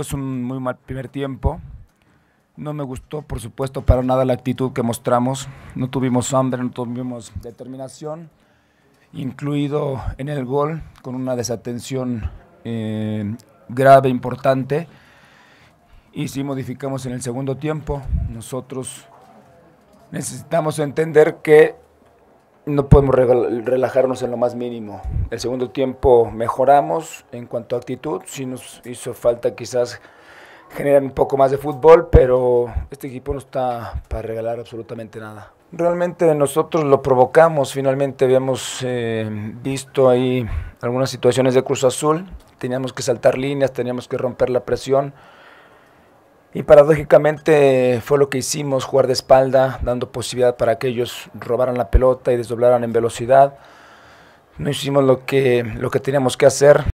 es un muy mal primer tiempo. No me gustó, por supuesto, para nada la actitud que mostramos. No tuvimos hambre, no tuvimos determinación, incluido en el gol, con una desatención eh, grave, importante. Y si modificamos en el segundo tiempo. Nosotros necesitamos entender que no podemos relajarnos en lo más mínimo. El segundo tiempo mejoramos en cuanto a actitud, sí nos hizo falta quizás generar un poco más de fútbol, pero este equipo no está para regalar absolutamente nada. Realmente nosotros lo provocamos, finalmente habíamos eh, visto ahí algunas situaciones de Cruz Azul, teníamos que saltar líneas, teníamos que romper la presión. Y paradójicamente fue lo que hicimos, jugar de espalda, dando posibilidad para que ellos robaran la pelota y desdoblaran en velocidad. No hicimos lo que, lo que teníamos que hacer,